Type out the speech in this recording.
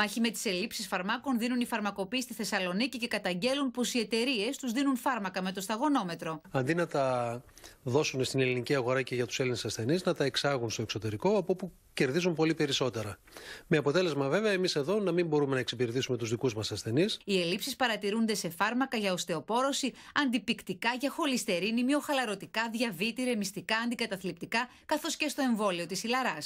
Μάχη με τις ελλείψεις φαρμάκων δίνουν οι φαρμακοποιοί στη Θεσσαλονίκη και καταγγέλουν πως οι εταιρείες τους δίνουν φάρμακα με το σταγονόμετρο. Αντί να τα δώσουν στην ελληνική αγορά και για τους Έλληνες ασθενείς, να τα εξάγουν στο εξωτερικό, από όπου κερδίζουν πολύ περισσότερα. Με αποτέλεσμα, βέβαια, εμείς εδώ να μην μπορούμε να εξυπηρετήσουμε τους δικούς μας ασθενείς. Οι ελλείψεις παρατηρούνται σε φάρμακα για οστεοπόρωση, αντιπικτικά για χολυστερίνη, μειοχαλαρωτικά, διαβήτη, ρεμιστικά, αντικαταθλιπτικά, καθώς και στο εμβόλιο της Ιλαρά.